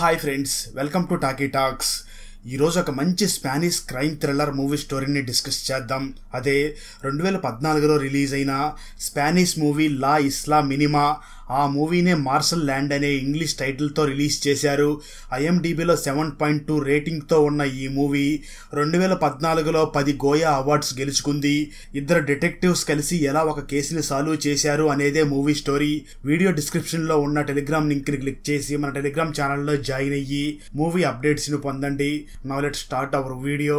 hi friends welcome to Talkie Talks ఈరోజు ఒక మంచి స్పానిష్ క్రైమ్ థ్రిల్లర్ మూవీ స్టోరీని డిస్కస్ చేద్దాం అదే రెండు వేల పద్నాలుగులో రిలీజ్ అయిన Spanish movie La Isla Minima ఆ మూవీనే మార్షల్ ల్యాండ్ అనే ఇంగ్లీష్ టైటిల్తో రిలీజ్ చేశారు ఐఎండిబిలో సెవెన్ పాయింట్ టూ రేటింగ్తో ఉన్న ఈ మూవీ రెండు వేల పద్నాలుగులో పది గోయా అవార్డ్స్ గెలుచుకుంది ఇద్దరు డిటెక్టివ్స్ కలిసి ఎలా ఒక కేసుని సాల్వ్ చేశారు అనేదే మూవీ స్టోరీ వీడియో డిస్క్రిప్షన్లో ఉన్న టెలిగ్రామ్ లింక్ని క్లిక్ చేసి మన టెలిగ్రామ్ ఛానల్లో జాయిన్ అయ్యి మూవీ అప్డేట్స్ని పొందండి now let start our video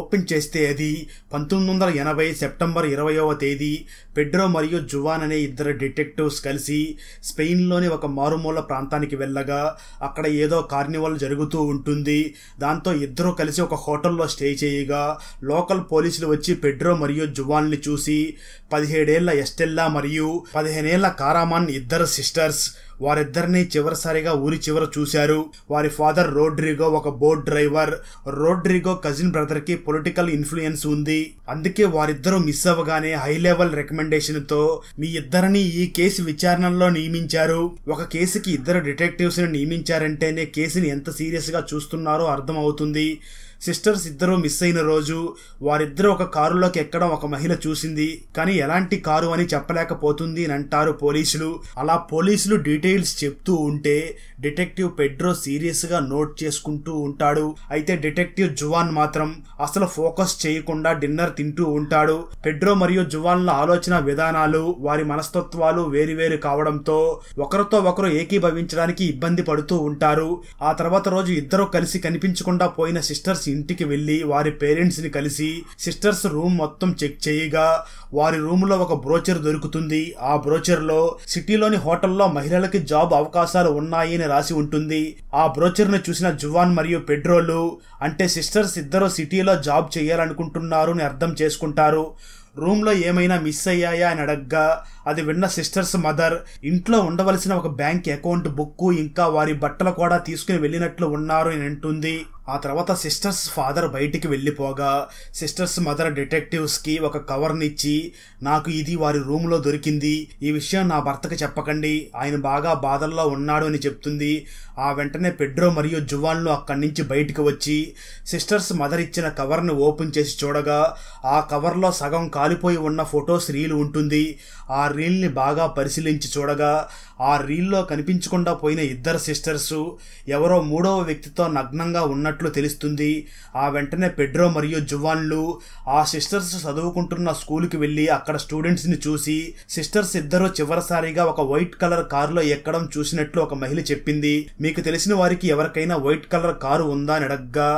open చేస్తే అది పంతొమ్మిది వందల ఎనభై సెప్టెంబర్ ఇరవయవ తేదీ పెడ్రో మరియు జువాన్ అనే ఇద్దరు డిటెక్టివ్స్ కలిసి స్పెయిన్లోని ఒక మారుమూల ప్రాంతానికి వెళ్ళగా అక్కడ ఏదో కార్నివల్ జరుగుతూ ఉంటుంది దాంతో ఇద్దరూ కలిసి ఒక హోటల్లో స్టే చేయగా లోకల్ పోలీసులు వచ్చి పెడ్రో మరియు జువాన్ని చూసి పదిహేడేళ్ల ఎస్టెల్లా మరియు పదిహేనేళ్ల కారామాన్ ఇద్దరు సిస్టర్స్ వారిద్దరిని చివరిసారిగా ఊరి చివర చూశారు వారి ఫాదర్ రోడ్రిగో ఒక boat driver Rodrigo cousin brother కి పొలిటికల్ ఇన్ఫ్లుయెన్స్ ఉంది అందుకే వారిద్దరూ మిస్ అవ్వగానే హై లెవెల్ రికమెండేషన్ తో మీ ఇద్దరిని ఈ కేసు విచారణలో నియమించారు ఒక కేసుకి ఇద్దరు డిటెక్టివ్స్ ని నియమించారంటేనే కేసుని ఎంత సీరియస్ గా చూస్తున్నారో అర్థమవుతుంది సిస్టర్స్ ఇద్దరు మిస్ అయిన రోజు వారిద్దరూ ఒక కారులోకి ఎక్కడం ఒక మహిళ చూసింది కానీ ఎలాంటి కారు అని చెప్పలేకపోతుంది అని అంటారు పోలీసులు అలా పోలీసులు డీటెయిల్స్ చెప్తూ ఉంటే డిటెక్టివ్ పెడ్రో గా నోట్ చేసుకుంటూ ఉంటాడు అయితే డిటెక్టివ్ జువాన్ మాత్రం అసలు ఫోకస్ చేయకుండా డిన్నర్ తింటూ ఉంటాడు పెడ్రో మరియు జువాన్ల ఆలోచన విధానాలు వారి మనస్తత్వాలు వేరువేరు కావడంతో ఒకరితో ఒకరు ఏకీభవించడానికి ఇబ్బంది పడుతూ ఉంటారు ఆ తర్వాత రోజు ఇద్దరు కలిసి కనిపించకుండా పోయిన సిస్టర్స్ ఇంటికి వెళ్లి వారి పేరెంట్స్ ని కలిసి సిస్టర్స్ రూమ్ మొత్తం చెక్ చేయగా వారి రూమ్ లో ఒక బ్రోచర్ దొరుకుతుంది ఆ బ్రోచర్ లో సిటీలోని హోటల్లో మహిళలకి జాబ్ అవకాశాలు ఉన్నాయి అని రాసి ఉంటుంది ఆ బ్రోచర్ ను చూసిన జువాన్ మరియు పెడ్రోలు అంటే సిస్టర్స్ ఇద్దరు సిటీలో జాబ్ చేయాలనుకుంటున్నారు అని అర్థం చేసుకుంటారు రూమ్లో ఏమైనా మిస్ అయ్యాయా అని అడగ్గా అది విన్న సిస్టర్స్ మదర్ ఇంట్లో ఉండవలసిన ఒక బ్యాంక్ అకౌంట్ బుక్ ఇంకా వారి బట్టలు కూడా తీసుకుని వెళ్ళినట్లు ఉన్నారు అని అంటుంది ఆ తర్వాత సిస్టర్స్ ఫాదర్ బయటికి వెళ్ళిపోగా సిస్టర్స్ మదర్ డిటెక్టివ్స్కి ఒక కవర్నిచ్చి నాకు ఇది వారి రూమ్లో దొరికింది ఈ విషయం నా భర్తకు చెప్పకండి ఆయన బాగా బాధల్లో ఉన్నాడు అని చెప్తుంది ఆ వెంటనే పెడ్రో మరియు జువాన్లు అక్కడి నుంచి బయటికి వచ్చి సిస్టర్స్ మదర్ ఇచ్చిన కవర్ని ఓపెన్ చేసి చూడగా ఆ కవర్లో సగం కాలిపోయి ఉన్న ఫొటోస్ రీల్ ఉంటుంది ఆ రీల్ని బాగా పరిశీలించి చూడగా ఆ రీల్లో కనిపించకుండా పోయిన ఇద్దరు సిస్టర్స్ ఎవరో మూడవ వ్యక్తితో నగ్నంగా ఉన్నట్లు తెలుస్తుంది ఆ వెంటనే పెడ్రో మరియు జువాన్లు ఆ సిస్టర్స్ చదువుకుంటున్న స్కూల్కి వెళ్ళి అక్కడ స్టూడెంట్స్ని చూసి సిస్టర్స్ ఇద్దరు చివరిసారిగా ఒక వైట్ కలర్ కారులో ఎక్కడం చూసినట్లు ఒక మహిళ చెప్పింది మీకు తెలిసిన వారికి ఎవరికైనా వైట్ కలర్ కారు ఉందా అని అడగ్గా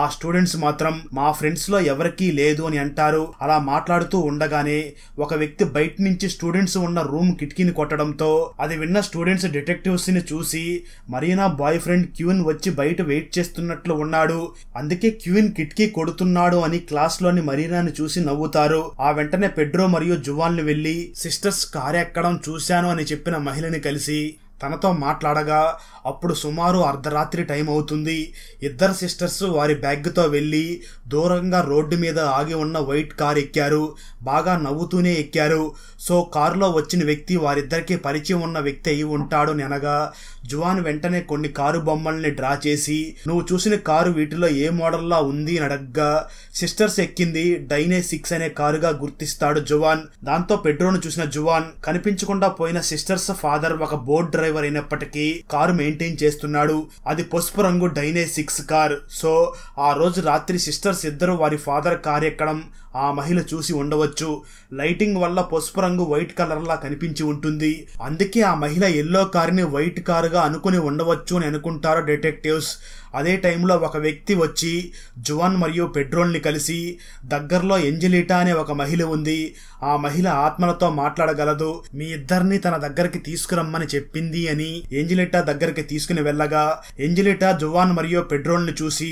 ఆ స్టూడెంట్స్ మాత్రం మా ఫ్రెండ్స్లో ఎవరికీ లేదు అని అంటారు అలా మాట్లాడుతూ ఉండగానే ఒక వ్యక్తి బయట నుంచి స్టూడెంట్స్ ఉన్న రూమ్ కిటికీని కొట్టడంతో అది విన్న స్టూడెంట్స్ డిటెక్టివ్స్ని చూసి మరీనా బాయ్ ఫ్రెండ్ క్యూన్ వచ్చి బయట వెయిట్ చేస్తున్నట్లు ఉన్నాడు అందుకే క్యూన్ కిటికీ కొడుతున్నాడు అని క్లాస్లోని మరీనాని చూసి నవ్వుతారు ఆ వెంటనే పెడ్రో మరియు జువాల్ని వెళ్లి సిస్టర్స్ ఎక్కడం చూశాను అని చెప్పిన మహిళని కలిసి తనతో మాట్లాడగా అప్పుడు సుమారు అర్ధరాత్రి టైం అవుతుంది ఇద్దరు సిస్టర్స్ వారి బ్యాగ్తో వెళ్ళి దూరంగా రోడ్డు మీద ఆగి ఉన్న వైట్ కార్ ఎక్కారు బాగా నవ్వుతూనే ఎక్కారు సో కారులో వచ్చిన వ్యక్తి వారిద్దరికీ పరిచయం ఉన్న వ్యక్తి అయి ఉంటాడు నెనగా జువాన్ వెంటనే కొన్ని కారు బొమ్మల్ని డ్రా చేసి నువ్వు చూసిన కారు వీటిలో ఏ మోడల్లా ఉంది అని అడగ్గా సిస్టర్స్ ఎక్కింది డైనే సిక్స్ అనే కారుగా గుర్తిస్తాడు జువాన్ దాంతో పెట్రోల్ చూసిన జువాన్ కనిపించకుండా పోయిన సిస్టర్స్ ఫాదర్ ఒక బోర్డు డ్రైవర్ అయినప్పటికీ కారు మెయింటైన్ చేస్తున్నాడు అది పసుపు రంగు డైనే సిక్స్ కార్ సో ఆ రోజు రాత్రి సిస్టర్స్ ఇద్దరు వారి ఫాదర్ కార్ ఎక్కడం ఆ మహిళ చూసి ఉండవచ్చు లైటింగ్ వల్ల పసుపు రంగు వైట్ కలర్లా కనిపించి ఉంటుంది అందుకే ఆ మహిళ ఎల్లో కారుని వైట్ కారుగా అనుకుని ఉండవచ్చు అని అనుకుంటారు డిటెక్టివ్స్ అదే టైంలో ఒక వ్యక్తి వచ్చి జువాన్ మరియు పెట్రోల్ని కలిసి దగ్గరలో ఎంజలిటా అనే ఒక మహిళ ఉంది ఆ మహిళ ఆత్మలతో మాట్లాడగలదు మీ ఇద్దరిని తన దగ్గరికి తీసుకురమ్మని చెప్పింది అని ఏంజిలిటా దగ్గరికి తీసుకుని వెళ్ళగా ఏంజిలిటా జువాన్ మరియు పెట్రోల్ని చూసి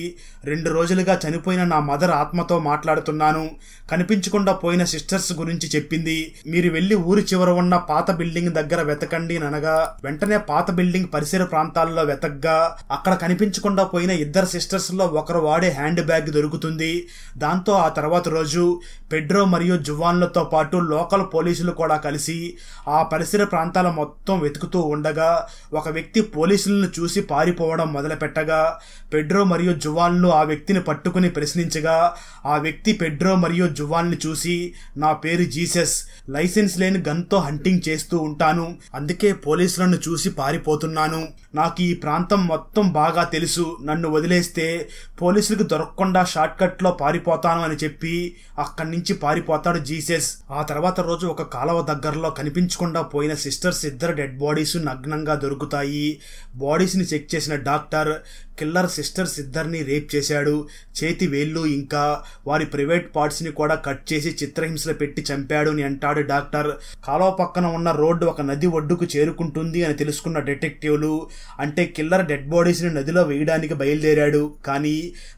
రెండు రోజులుగా చనిపోయిన నా మదర్ ఆత్మతో మాట్లాడుతున్నాను కనిపించకుండా పోయిన సిస్టర్స్ గురించి చెప్పింది మీరు వెళ్ళి ఊరి చివర ఉన్న పాత బిల్డింగ్ దగ్గర వెతకండి అనగా వెంటనే పాత బిల్డింగ్ పరిసర ప్రాంతాల్లో వెతగ్గా అక్కడ కనిపించకుండా పోయిన ఇద్దరు సిస్టర్స్ లో ఒకరు వాడే హ్యాండ్ బ్యాగ్ దొరుకుతుంది దాంతో ఆ తర్వాత రోజు పెడ్రో మరియు జువాన్లతో పాటు లోకల్ పోలీసులు కూడా కలిసి ఆ పరిసర ప్రాంతాల మొత్తం వెతుకుతూ ఉండగా ఒక వ్యక్తి పోలీసులను చూసి పారిపోవడం మొదలుపెట్టగా పెడ్రో మరియు జువాన్లు ఆ వ్యక్తిని పట్టుకుని ప్రశ్నించగా ఆ వ్యక్తి పెడ్రో మరియు మరియు జువాన్ని చూసి నా పేరు జీసస్ లైసెన్స్ లేని గన్తో హంటింగ్ చేస్తూ ఉంటాను అందుకే పోలీసులను చూసి పారిపోతున్నాను నాకు ఈ ప్రాంతం మొత్తం బాగా తెలుసు నన్ను వదిలేస్తే పోలీసులకు దొరకకుండా షార్ట్కట్లో పారిపోతాను అని చెప్పి అక్కడి నుంచి పారిపోతాడు జీసస్ ఆ తర్వాత రోజు ఒక కాలువ దగ్గరలో కనిపించకుండా పోయిన సిస్టర్స్ ఇద్దరు డెడ్ బాడీస్ నగ్నంగా దొరుకుతాయి బాడీస్ని చెక్ చేసిన డాక్టర్ కిల్లర్ సిస్టర్స్ ఇద్దరిని రేప్ చేశాడు చేతి వేళ్ళు ఇంకా వారి ప్రైవేట్ పార్ట్స్ని కూడా కట్ చేసి చిత్రహింసలు పెట్టి చంపాడు అని అంటాడు డాక్టర్ కాలువ పక్కన ఉన్న రోడ్డు ఒక నది ఒడ్డుకు చేరుకుంటుంది అని తెలుసుకున్న డిటెక్టివ్లు అంటే కిల్లర్ డెడ్ బాడీస్ని నదిలో వేయడానికి బయలుదేరాడు కానీ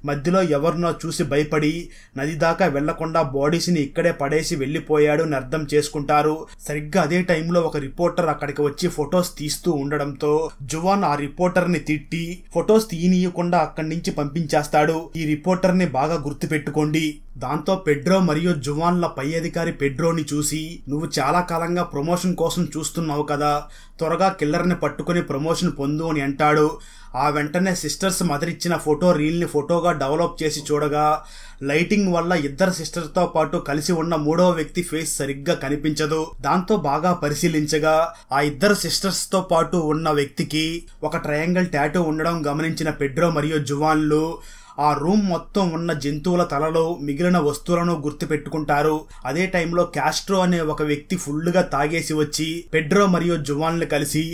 మధ్యలో ఎవరినో చూసి భయపడి నది దాకా వెళ్లకుండా బాడీస్ని ఇక్కడే పడేసి వెళ్ళిపోయాడు అని అర్థం చేసుకుంటారు సరిగ్గా అదే టైంలో ఒక రిపోర్టర్ అక్కడికి వచ్చి ఫొటోస్ తీస్తూ ఉండడంతో జువాన్ ఆ రిపోర్టర్ని తిట్టి ఫొటోస్ తీయనీయకుండా అక్కడి నుంచి పంపించేస్తాడు ఈ రిపోర్టర్ని బాగా గుర్తుపెట్టుకోండి దాంతో పెడ్రో మరియు జువాన్ల పై అధికారి పెడ్రోని చూసి నువ్వు చాలా కాలంగా ప్రమోషన్ కోసం చూస్తున్నావు కదా త్వరగా కిల్లర్ని పట్టుకుని ప్రమోషన్ పొందు అని అంటాడు ఆ వెంటనే సిస్టర్స్ మదర్ ఇచ్చిన ఫోటో రీల్ని ఫోటోగా డెవలప్ చేసి చూడగా లైటింగ్ వల్ల ఇద్దరు సిస్టర్తో పాటు కలిసి ఉన్న మూడో వ్యక్తి ఫేస్ సరిగ్గా కనిపించదు దాంతో బాగా పరిశీలించగా ఆ ఇద్దరు సిస్టర్స్తో పాటు ఉన్న వ్యక్తికి ఒక ట్రయాంగిల్ ట్యాటూ ఉండడం గమనించిన పెడ్రో మరియు జువాన్లు ఆ రూమ్ మొత్తం ఉన్న జంతువుల తలలో మిగిలిన వస్తువులను గుర్తుపెట్టుకుంటారు అదే టైంలో క్యాస్ట్రో అనే ఒక వ్యక్తి గా తాగేసి వచ్చి పెడ్రో మరియు జువాన్లు కలిసి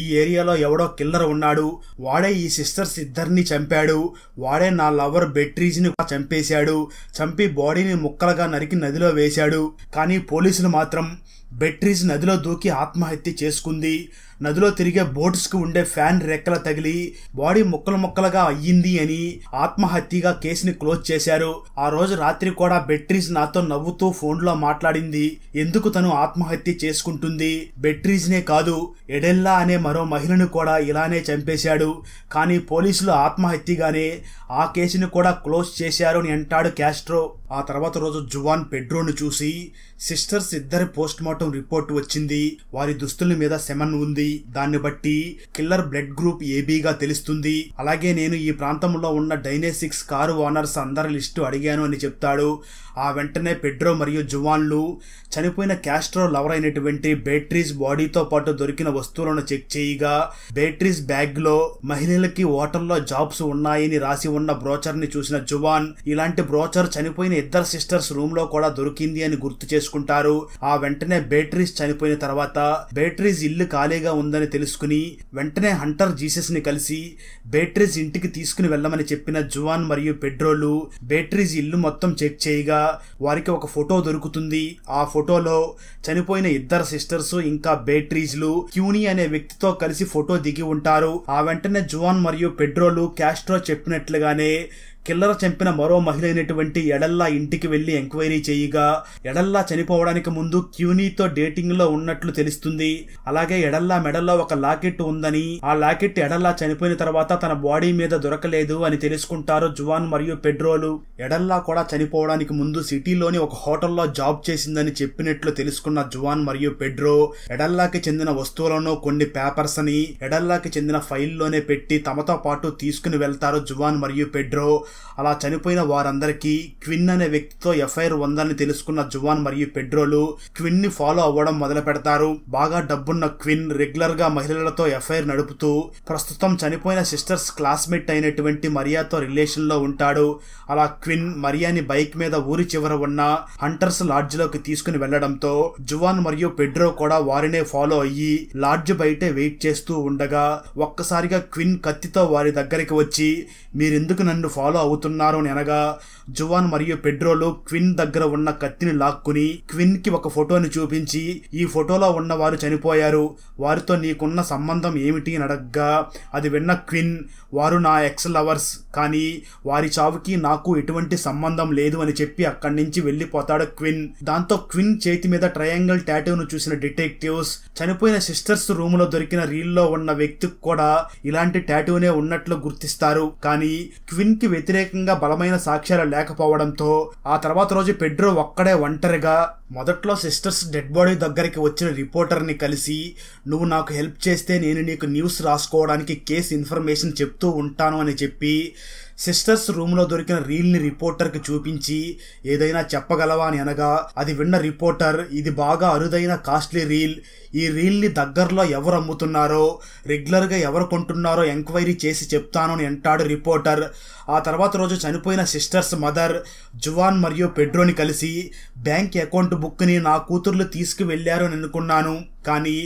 ఈ ఏరియాలో ఎవడో కిల్లర్ ఉన్నాడు వాడే ఈ సిస్టర్స్ ఇద్దరిని చంపాడు వాడే నా లవర్ బెట్రీజ్ని చంపేశాడు చంపి బాడీని ముక్కలుగా నరికి నదిలో వేశాడు కానీ పోలీసులు మాత్రం బెట్రీజ్ నదిలో దూకి ఆత్మహత్య చేసుకుంది నదిలో తిరిగే బోట్స్కి ఉండే ఫ్యాన్ రెక్కల తగిలి బాడీ ముక్కలు ముక్కలుగా అయ్యింది అని ఆత్మహత్యగా కేసుని క్లోజ్ చేశారు ఆ రోజు రాత్రి కూడా బెట్రీస్ నాతో నవ్వుతూ ఫోన్లో మాట్లాడింది ఎందుకు తను ఆత్మహత్య చేసుకుంటుంది నే కాదు ఎడెల్లా అనే మరో మహిళను కూడా ఇలానే చంపేశాడు కానీ పోలీసులు ఆత్మహత్యగానే ఆ కేసుని కూడా క్లోజ్ చేశారు అని అంటాడు క్యాస్ట్రో ఆ తర్వాత రోజు జువాన్ పెడ్రోను చూసి సిస్టర్స్ ఇద్దరి పోస్ట్ మార్టం రిపోర్ట్ వచ్చింది వారి దుస్తుల మీద సెమన్ ఉంది ఉంటుంది దాన్ని బట్టి కిల్లర్ బ్లడ్ గ్రూప్ ఏబీగా తెలుస్తుంది అలాగే నేను ఈ ప్రాంతంలో ఉన్న డైనేసిక్స్ కారు ఓనర్స్ అందరి లిస్టు అడిగాను అని చెప్తాడు ఆ వెంటనే పెడ్రో మరియు జువాన్లు చనిపోయిన క్యాస్ట్రో లవర్ అయినటువంటి బేట్రీస్ బాడీతో పాటు దొరికిన వస్తువులను చెక్ చేయగా బేట్రీస్ లో మహిళలకి హోటల్లో జాబ్స్ ఉన్నాయని రాసి ఉన్న బ్రోచర్ ని చూసిన జువాన్ ఇలాంటి బ్రోచర్ చనిపోయిన ఇద్దరు సిస్టర్స్ రూమ్ లో కూడా దొరికింది అని గుర్తు చేసుకుంటారు ఆ వెంటనే బేట్రీస్ చనిపోయిన తర్వాత బేట్రీస్ ఇల్లు ఖాళీగా ఉందని తెలుసుకుని వెంటనే హంటర్ జీసస్ని కలిసి బేట్రీజ్ ఇంటికి తీసుకుని వెళ్ళమని చెప్పిన జువాన్ మరియు పెడ్రోలు బేట్రీజ్ ఇల్లు మొత్తం చెక్ చేయగా వారికి ఒక ఫోటో దొరుకుతుంది ఆ ఫోటోలో చనిపోయిన ఇద్దరు సిస్టర్స్ ఇంకా లు క్యూని అనే వ్యక్తితో కలిసి ఫోటో దిగి ఉంటారు ఆ వెంటనే జువాన్ మరియు పెడ్రోలు క్యాస్ట్రో చెప్పినట్లుగానే కిల్లర చంపిన మరో మహిళ అయినటువంటి ఎడల్లా ఇంటికి వెళ్లి ఎంక్వైరీ చేయగా ఎడల్లా చనిపోవడానికి ముందు క్యూనీతో డేటింగ్ లో ఉన్నట్లు తెలుస్తుంది అలాగే ఎడల్లా మెడల్లో ఒక లాకెట్ ఉందని ఆ లాకెట్ ఎడల్లా చనిపోయిన తర్వాత తన బాడీ మీద దొరకలేదు అని తెలుసుకుంటారు జువాన్ మరియు పెడ్రోలు ఎడల్లా కూడా చనిపోవడానికి ముందు సిటీలోని ఒక హోటల్లో జాబ్ చేసిందని చెప్పినట్లు తెలుసుకున్న జువాన్ మరియు పెడ్రో ఎడల్లాకి చెందిన వస్తువులను కొన్ని పేపర్స్ అని ఎడల్లాకి చెందిన ఫైల్లోనే పెట్టి తమతో పాటు తీసుకుని వెళ్తారు జువాన్ మరియు పెడ్రో అలా చనిపోయిన వారందరికీ క్విన్ అనే వ్యక్తితో ఎఫ్ఐఆర్ ఉందని తెలుసుకున్న జువాన్ మరియు పెడ్రోలు క్విన్ ని ఫాలో అవ్వడం మొదలు పెడతారు బాగా డబ్బున్న క్విన్ రెగ్యులర్ గా మహిళలతో ఎఫ్ఐఆర్ నడుపుతూ ప్రస్తుతం చనిపోయిన సిస్టర్స్ క్లాస్మేట్ అయినటువంటి మరియాతో రిలేషన్ లో ఉంటాడు అలా క్విన్ మరియాని బైక్ మీద ఊరి చివర ఉన్న హంటర్స్ లాడ్జ్ లోకి తీసుకుని వెళ్లడంతో జువాన్ మరియు పెడ్రో కూడా వారినే ఫాలో అయ్యి లాడ్జ్ బయటే వెయిట్ చేస్తూ ఉండగా ఒక్కసారిగా క్విన్ కత్తితో వారి దగ్గరికి వచ్చి మీరెందుకు నన్ను ఫాలో అవుతున్నారు అని అనగా జువాన్ మరియు పెడ్రోలు క్విన్ దగ్గర ఉన్న కత్తిని లాక్కుని క్విన్ కి ఒక ఫోటోని చూపించి ఈ ఫోటోలో ఉన్న వారు చనిపోయారు వారితో నీకున్న సంబంధం ఏమిటి అని అడగ్గా అది విన్న క్విన్ వారు నా ఎక్స్ లవర్స్ కానీ వారి చావుకి నాకు ఎటువంటి సంబంధం లేదు అని చెప్పి అక్కడి నుంచి వెళ్ళిపోతాడు క్విన్ దాంతో క్విన్ చేతి మీద ట్రయాంగిల్ టాటూను చూసిన డిటెక్టివ్స్ చనిపోయిన సిస్టర్స్ రూమ్ లో దొరికిన రీల్లో ఉన్న వ్యక్తికి కూడా ఇలాంటి టాటూనే ఉన్నట్లు గుర్తిస్తారు కానీ క్విన్ కి వ్యతిరేక వ్యతిరేకంగా బలమైన సాక్ష్యాలు లేకపోవడంతో ఆ తర్వాత రోజు పెడ్రో ఒక్కడే ఒంటరిగా మొదట్లో సిస్టర్స్ డెడ్ బాడీ దగ్గరికి వచ్చిన రిపోర్టర్ని కలిసి నువ్వు నాకు హెల్ప్ చేస్తే నేను నీకు న్యూస్ రాసుకోవడానికి కేసు ఇన్ఫర్మేషన్ చెప్తూ ఉంటాను అని చెప్పి సిస్టర్స్ రూమ్లో దొరికిన రీల్ని రిపోర్టర్కి చూపించి ఏదైనా చెప్పగలవా అని అనగా అది విన్న రిపోర్టర్ ఇది బాగా అరుదైన కాస్ట్లీ రీల్ ఈ రీల్ని దగ్గరలో ఎవరు అమ్ముతున్నారో రెగ్యులర్గా ఎవరు కొంటున్నారో ఎంక్వైరీ చేసి చెప్తాను అని అంటాడు రిపోర్టర్ ఆ తర్వాత రోజు చనిపోయిన సిస్టర్స్ మదర్ జువాన్ మరియు పెడ్రోని కలిసి బ్యాంక్ అకౌంట్ బుక్ని నా కూతుర్లు తీసుకువెళ్లారు అని అనుకున్నాను కానీ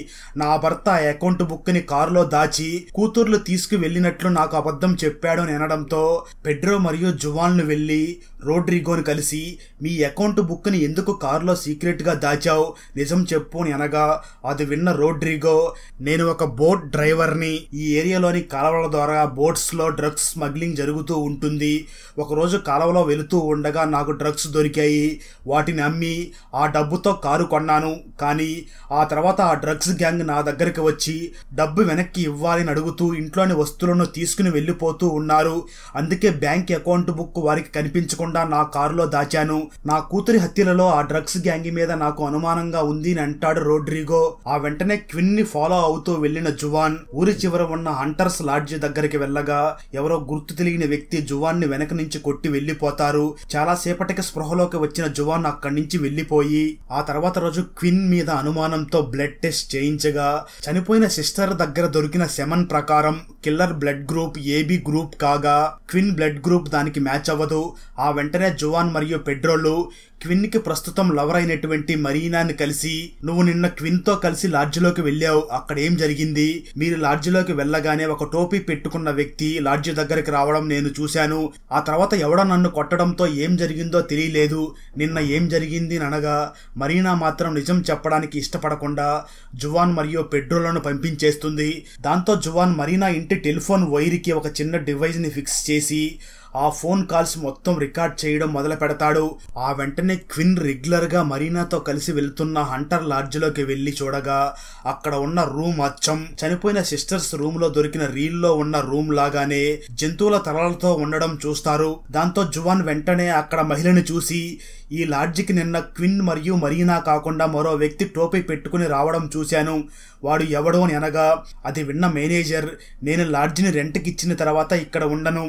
నా భర్త అకౌంట్ బుక్ని కారులో దాచి కూతుర్లు తీసుకువెళ్ళినట్లు నాకు అబద్ధం చెప్పాడు అనడంతో పెడ్రో మరియు జువాన్లు వెళ్ళి రోడ్రిగోను కలిసి మీ అకౌంట్ బుక్ని ఎందుకు కారులో సీక్రెట్గా దాచావు నిజం చెప్పు అని అనగా అది విన్న రోడ్రిగో నేను ఒక బోట్ డ్రైవర్ని ఈ ఏరియాలోని కాలువల ద్వారా బోట్స్లో డ్రగ్స్ స్మగ్లింగ్ జరుగుతూ ఉంటుంది ఒకరోజు కాలవలో వెళుతూ ఉండగా నాకు డ్రగ్స్ దొరికాయి వాటిని అమ్మి ఆ డబ్బుతో కారు కొన్నాను కానీ ఆ తర్వాత ఆ డ్రగ్స్ గ్యాంగ్ నా దగ్గరికి వచ్చి డబ్బు వెనక్కి ఇవ్వాలని అడుగుతూ ఇంట్లోని వస్తువులను తీసుకుని వెళ్ళిపోతూ ఉన్నారు అందుకే బ్యాంక్ అకౌంట్ బుక్ వారికి కనిపించకుండా నా కారులో దాచాను నా కూతురి హత్యలలో ఆ డ్రగ్స్ గ్యాంగ్ మీద నాకు అనుమానంగా ఉంది అని అంటాడు రోడ్రిగో ఆ వెంటనే క్విన్ ని ఫాలో అవుతూ వెళ్లిన జువాన్ ఊరి చివర ఉన్న హంటర్స్ లాడ్జ్ దగ్గరికి వెళ్ళగా ఎవరో గుర్తు తెలియని వ్యక్తి జువాన్ ని వెనక నుంచి కొట్టి వెళ్లిపోతారు చాలా సేపటికి స్పృహలోకి వచ్చిన జువాన్ అక్కడి నుంచి వెళ్లిపోయి ఆ తర్వాత రోజు క్విన్ మీద అనుమానంతో బ్లడ్ టెస్ట్ చేయించగా చనిపోయిన సిస్టర్ దగ్గర దొరికిన సెమన్ ప్రకారం killer blood group A B group కాగా క్విన్ బ్లడ్ గ్రూప్ దానికి మ్యాచ్ అవ్వదు ఆ వెంటనే జువాన్ మరియు పెడ్రోలు క్విన్కి ప్రస్తుతం లవర్ అయినటువంటి మరీనాని కలిసి నువ్వు నిన్న క్విన్తో కలిసి లాడ్జ్లోకి వెళ్ళావు అక్కడ ఏం జరిగింది మీరు లాడ్జ్లోకి వెళ్ళగానే ఒక టోపీ పెట్టుకున్న వ్యక్తి లాడ్జ్ దగ్గరికి రావడం నేను చూశాను ఆ తర్వాత ఎవడ నన్ను కొట్టడంతో ఏం జరిగిందో తెలియలేదు నిన్న ఏం జరిగింది అనగా మరీనా మాత్రం నిజం చెప్పడానికి ఇష్టపడకుండా జువాన్ మరియు పెడ్రోలను పంపించేస్తుంది దాంతో జువాన్ మరీనా ఇంటి టెలిఫోన్ వైర్కి ఒక చిన్న డివైస్ని ఫిక్స్ చేసి ఆ ఫోన్ కాల్స్ మొత్తం రికార్డ్ చేయడం మొదలు పెడతాడు ఆ వెంటనే క్విన్ రెగ్యులర్గా మరీనాతో కలిసి వెళ్తున్న హంటర్ లాడ్జ్లోకి వెళ్ళి చూడగా అక్కడ ఉన్న రూమ్ అచ్చం చనిపోయిన సిస్టర్స్ రూమ్లో దొరికిన రీల్లో ఉన్న రూమ్ లాగానే జంతువుల తలలతో ఉండడం చూస్తారు దాంతో జువాన్ వెంటనే అక్కడ మహిళని చూసి ఈ లాడ్జికి నిన్న క్విన్ మరియు మరీనా కాకుండా మరో వ్యక్తి టోపీ పెట్టుకుని రావడం చూశాను వాడు ఎవడో అని అనగా అది విన్న మేనేజర్ నేను లాడ్జిని రెంట్కి ఇచ్చిన తర్వాత ఇక్కడ ఉండను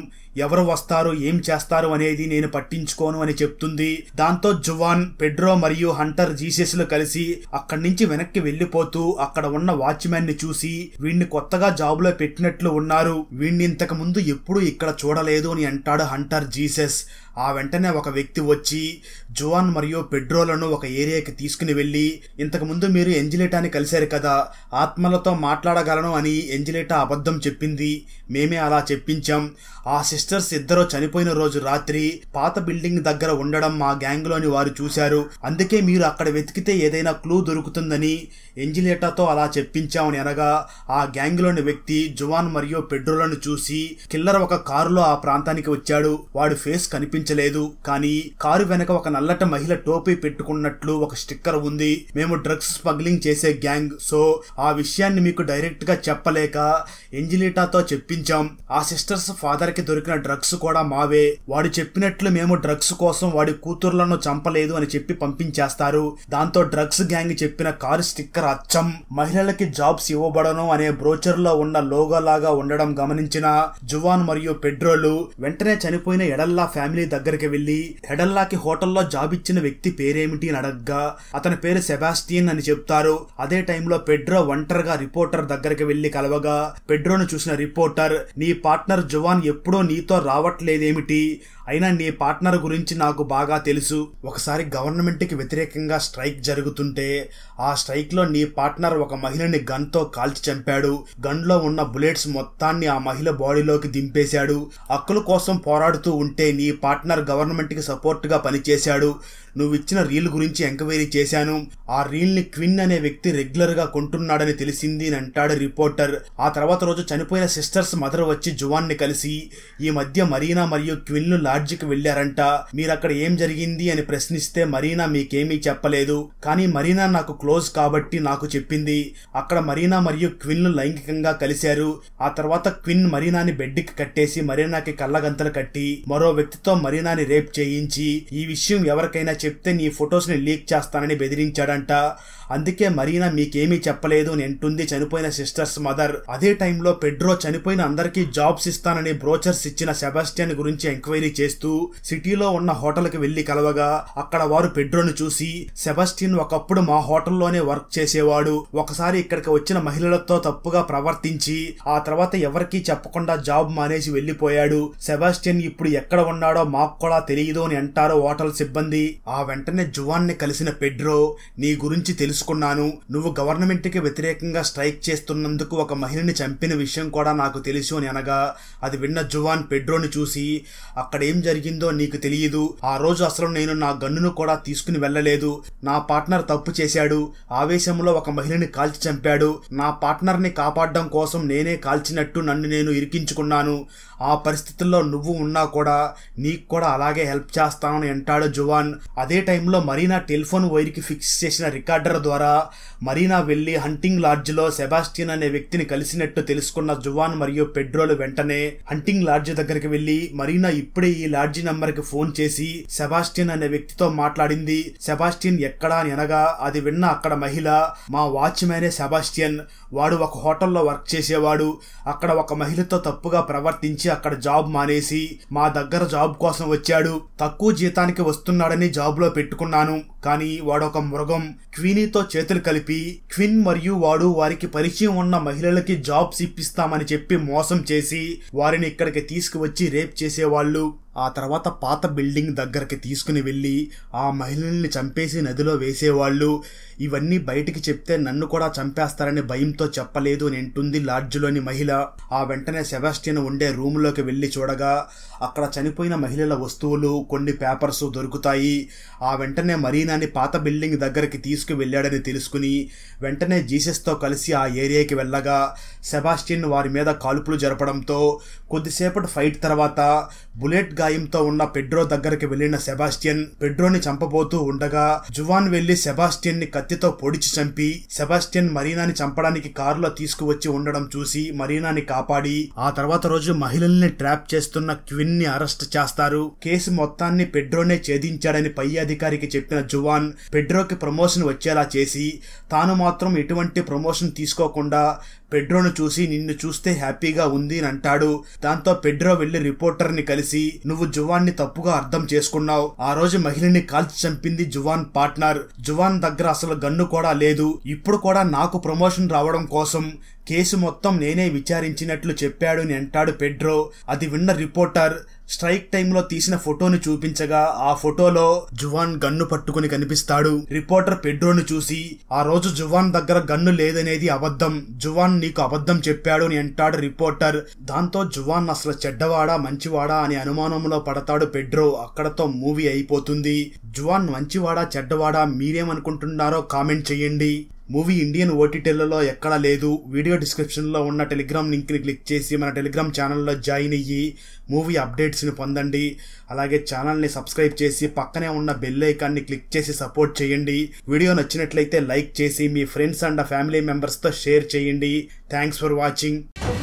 ఎవరు వస్తారు ఏం చేస్తారు అనేది నేను పట్టించుకోను అని చెప్తుంది దాంతో జువాన్ పెడ్రో మరియు హంటర్ జీసెస్లు కలిసి అక్కడి నుంచి వెనక్కి వెళ్ళిపోతూ అక్కడ ఉన్న వాచ్మెన్ ని చూసి వీణ్ణి కొత్తగా జాబ్లో పెట్టినట్లు ఉన్నారు వీణ్ణి ఇంతకు ముందు ఎప్పుడూ ఇక్కడ చూడలేదు అని అంటాడు హంటర్ జీసస్ ఆ వెంటనే ఒక వ్యక్తి వచ్చి జోన్ మరియు పెడ్రోలను ఒక ఏరియాకి తీసుకుని వెళ్ళి ఇంతకుముందు మీరు ఎంజిలేటాని కలిశారు కదా ఆత్మలతో మాట్లాడగలను అని ఎంజిలేటా అబద్ధం చెప్పింది మేమే అలా చెప్పించాం ఆ సిస్టర్స్ ఇద్దరు చనిపోయిన రోజు రాత్రి పాత బిల్డింగ్ దగ్గర ఉండడం మా గ్యాంగ్లోని వారు చూశారు అందుకే మీరు అక్కడ వెతికితే ఏదైనా క్లూ దొరుకుతుందని ఎంజిలేటాతో అలా చెప్పించామని అనగా ఆ గ్యాంగ్లోని వ్యక్తి జువాన్ మరియు పెడ్రోలను చూసి కిల్లర్ ఒక కారులో ఆ ప్రాంతానికి వచ్చాడు వాడు ఫేస్ కనిపించలేదు కానీ కారు వెనక ఒక నల్లట మహిళ టోపీ పెట్టుకున్నట్లు ఒక స్టిక్కర్ ఉంది మేము డ్రగ్స్ స్మగ్లింగ్ చేసే గ్యాంగ్ సో ఆ విషయాన్ని మీకు డైరెక్ట్ గా చెప్పలేక ఎంజిలేటాతో చెప్పి గుర్తించాం ఆ సిస్టర్స్ ఫాదర్ కి దొరికిన డ్రగ్స్ కూడా మావే వాడు చెప్పినట్లు మేము డ్రగ్స్ కోసం వాడి కూతుర్లను చంపలేదు అని చెప్పి పంపించేస్తారు దాంతో డ్రగ్స్ గ్యాంగ్ చెప్పిన కారు స్టిక్కర్ అచ్చం మహిళలకి జాబ్స్ ఇవ్వబడను అనే బ్రోచర్ లో ఉన్న లోగో లాగా ఉండడం గమనించిన జువాన్ మరియు పెడ్రోలు వెంటనే చనిపోయిన ఎడల్లా ఫ్యామిలీ దగ్గరికి వెళ్లి కి హోటల్లో జాబ్ ఇచ్చిన వ్యక్తి పేరేమిటి అని అడగ్గా అతని పేరు సెబాస్టియన్ అని చెప్తారు అదే టైంలో పెడ్రో ఒంటరిగా రిపోర్టర్ దగ్గరికి వెళ్లి కలవగా పెడ్రోను చూసిన రిపోర్టర్ నీ పార్ట్నర్ జువాన్ ఎప్పుడో నీతో రావట్లేదేమిటి అయినా నీ పార్ట్నర్ గురించి నాకు బాగా తెలుసు ఒకసారి గవర్నమెంట్కి వ్యతిరేకంగా స్ట్రైక్ జరుగుతుంటే ఆ స్ట్రైక్లో నీ పార్ట్నర్ ఒక మహిళని గన్తో కాల్చి చంపాడు గన్లో ఉన్న బుల్లెట్స్ మొత్తాన్ని ఆ మహిళ బాడీలోకి దింపేశాడు హక్కుల కోసం పోరాడుతూ ఉంటే నీ పార్ట్నర్ గవర్నమెంట్కి సపోర్ట్గా పనిచేశాడు నువ్వు ఇచ్చిన రీల్ గురించి ఎంక్వైరీ చేశాను ఆ రీల్ని క్విన్ అనే వ్యక్తి రెగ్యులర్గా కొంటున్నాడని తెలిసింది అని అంటాడు రిపోర్టర్ ఆ తర్వాత రోజు చనిపోయిన సిస్టర్స్ మదర్ వచ్చి జువాన్ని కలిసి ఈ మధ్య మరీనా మరియు క్విన్లు లాడి లాడ్జికి వెళ్లారంట మీరు అక్కడ ఏం జరిగింది అని ప్రశ్నిస్తే మరీనా మీకేమీ చెప్పలేదు కానీ మరీనా నాకు క్లోజ్ కాబట్టి నాకు చెప్పింది అక్కడ మరీనా మరియు క్విన్ లైంగికంగా కలిశారు ఆ తర్వాత క్విన్ మరీనాని బెడ్కి కట్టేసి మరీనాకి కళ్ళగంతలు కట్టి మరో వ్యక్తితో మరీనాని రేప్ చేయించి ఈ విషయం ఎవరికైనా చెప్తే నీ ఫొటోస్ని లీక్ చేస్తానని బెదిరించాడంట అందుకే మరీనా మీకేమీ చెప్పలేదు అంటుంది చనిపోయిన సిస్టర్స్ మదర్ అదే టైంలో పెడ్రో చనిపోయిన అందరికీ జాబ్స్ ఇస్తానని బ్రోచర్స్ ఇచ్చిన సెబాస్టియన్ గురించి ఎంక్వైరీ చేస్తూ సిటీలో ఉన్న హోటల్ కి వెళ్లి కలవగా అక్కడ వారు పెడ్రోను చూసి సెబాస్టియన్ ఒకప్పుడు మా హోటల్లోనే వర్క్ చేసేవాడు ఒకసారి ఇక్కడికి వచ్చిన మహిళలతో తప్పుగా ప్రవర్తించి ఆ తర్వాత ఎవరికీ చెప్పకుండా జాబ్ మానేసి వెళ్లిపోయాడు సెబాస్టియన్ ఇప్పుడు ఎక్కడ ఉన్నాడో మాకు కూడా తెలియదు అని అంటారు హోటల్ సిబ్బంది ఆ వెంటనే జువాన్ని కలిసిన పెడ్రో నీ గురించి తెలుసు తెలుసుకున్నాను నువ్వు గవర్నమెంట్కి వ్యతిరేకంగా స్ట్రైక్ చేస్తున్నందుకు ఒక మహిళని చంపిన విషయం కూడా నాకు తెలుసు అని అనగా అది విన్న జువాన్ పెడ్రోని చూసి అక్కడ ఏం జరిగిందో నీకు తెలియదు ఆ రోజు అసలు నేను నా గన్నును కూడా తీసుకుని వెళ్ళలేదు నా పార్ట్నర్ తప్పు చేశాడు ఆవేశంలో ఒక మహిళని కాల్చి చంపాడు నా పార్ట్నర్ని కాపాడడం కోసం నేనే కాల్చినట్టు నన్ను నేను ఇరికించుకున్నాను ఆ పరిస్థితుల్లో నువ్వు ఉన్నా కూడా నీకు కూడా అలాగే హెల్ప్ చేస్తానని అంటాడు జువాన్ అదే టైంలో మరీనా టెలిఫోన్ వైర్కి ఫిక్స్ చేసిన రికార్డర్ ద్వారా మరీనా వెళ్లి హంటింగ్ లాడ్జ్లో సెబాస్టియన్ అనే వ్యక్తిని కలిసినట్టు తెలుసుకున్న జువాన్ మరియు పెడ్రోలు వెంటనే హంటింగ్ లాడ్జ్ దగ్గరికి వెళ్లి మరీనా ఇప్పుడే ఈ లాడ్జి కి ఫోన్ చేసి సెబాస్టియన్ అనే వ్యక్తితో మాట్లాడింది సెబాస్టియన్ ఎక్కడా అని అనగా అది విన్న అక్కడ మహిళ మా వాచ్ మేనే సెబాస్టియన్ వాడు ఒక హోటల్లో వర్క్ చేసేవాడు అక్కడ ఒక మహిళతో తప్పుగా ప్రవర్తించి అక్కడ జాబ్ మానేసి మా దగ్గర జాబ్ కోసం వచ్చాడు తక్కువ జీతానికి వస్తున్నాడని జాబ్ లో పెట్టుకున్నాను కానీ వాడొక మృగం క్వీనీతో తో చేతులు కలిపి క్విన్ మరియు వాడు వారికి పరిచయం ఉన్న మహిళలకి జాబ్స్ ఇప్పిస్తామని చెప్పి మోసం చేసి వారిని ఇక్కడికి తీసుకువచ్చి రేప్ చేసేవాళ్ళు ఆ తర్వాత పాత బిల్డింగ్ దగ్గరకి తీసుకుని వెళ్ళి ఆ మహిళల్ని చంపేసి నదిలో వేసేవాళ్ళు ఇవన్నీ బయటికి చెప్తే నన్ను కూడా చంపేస్తారని భయంతో చెప్పలేదు నేంటుంది లాడ్జ్లోని మహిళ ఆ వెంటనే సెబాస్టియన్ ఉండే రూమ్లోకి వెళ్ళి చూడగా అక్కడ చనిపోయిన మహిళల వస్తువులు కొన్ని పేపర్స్ దొరుకుతాయి ఆ వెంటనే మరీనాని పాత బిల్డింగ్ దగ్గరికి తీసుకువెళ్ళాడని తెలుసుకుని వెంటనే జీసస్తో కలిసి ఆ ఏరియాకి వెళ్ళగా సెబాస్టియన్ వారి మీద కాల్పులు జరపడంతో కొద్దిసేపటి ఫైట్ తర్వాత బుల్లెట్ గాయంతో ఉన్న పెడ్రో దగ్గరికి వెళ్ళిన సెబాస్టియన్ పెడ్రోని చంపబోతూ ఉండగా జువాన్ వెళ్ళి సెబాస్టియన్ని కత్తి కత్తితో పొడిచి చంపి సెబాస్టియన్ మరీనాని చంపడానికి కారులో తీసుకువచ్చి ఉండడం చూసి మరీనాని కాపాడి ఆ తర్వాత రోజు మహిళల్ని ట్రాప్ చేస్తున్న క్విన్ ని అరెస్ట్ చేస్తారు కేసు మొత్తాన్ని పెడ్రోనే ఛేదించాడని పై అధికారికి చెప్పిన జువాన్ పెడ్రోకి ప్రమోషన్ వచ్చేలా చేసి తాను మాత్రం ఎటువంటి ప్రమోషన్ తీసుకోకుండా పెడ్రోను చూసి నిన్ను చూస్తే హ్యాపీగా ఉంది అని అంటాడు దాంతో పెడ్రో వెళ్లి రిపోర్టర్ ని కలిసి నువ్వు జువాన్ని తప్పుగా అర్థం చేసుకున్నావు ఆ రోజు మహిళని కాల్చి చంపింది జువాన్ పార్ట్నర్ జువాన్ దగ్గర అసలు గన్ను కూడా లేదు ఇప్పుడు కూడా నాకు ప్రమోషన్ రావడం కోసం కేసు మొత్తం నేనే విచారించినట్లు చెప్పాడు అని అంటాడు పెడ్రో అది విన్న రిపోర్టర్ స్ట్రైక్ టైంలో తీసిన ఫోటోని చూపించగా ఆ ఫోటోలో జువాన్ గన్ను పట్టుకుని కనిపిస్తాడు రిపోర్టర్ పెడ్రోను చూసి ఆ రోజు జువాన్ దగ్గర గన్ను లేదనేది అబద్ధం జువాన్ నీకు అబద్ధం చెప్పాడు అని అంటాడు రిపోర్టర్ దాంతో జువాన్ అసలు చెడ్డవాడా మంచివాడా అని అనుమానంలో పడతాడు పెడ్రో అక్కడతో మూవీ అయిపోతుంది జువాన్ మంచివాడా చెడ్డవాడా మీరేమనుకుంటున్నారో కామెంట్ చేయండి మూవీ ఇండియన్ ఓటీటీలలో ఎక్కడా లేదు వీడియో డిస్క్రిప్షన్లో ఉన్న టెలిగ్రామ్ లింక్ని క్లిక్ చేసి మన టెలిగ్రామ్ ఛానల్లో జాయిన్ అయ్యి మూవీ అప్డేట్స్ని పొందండి అలాగే ఛానల్ని సబ్స్క్రైబ్ చేసి పక్కనే ఉన్న బెల్ ఐకాన్ని క్లిక్ చేసి సపోర్ట్ చేయండి వీడియో నచ్చినట్లయితే లైక్ చేసి మీ ఫ్రెండ్స్ అండ్ ఫ్యామిలీ మెంబర్స్తో షేర్ చేయండి థ్యాంక్స్ ఫర్ వాచింగ్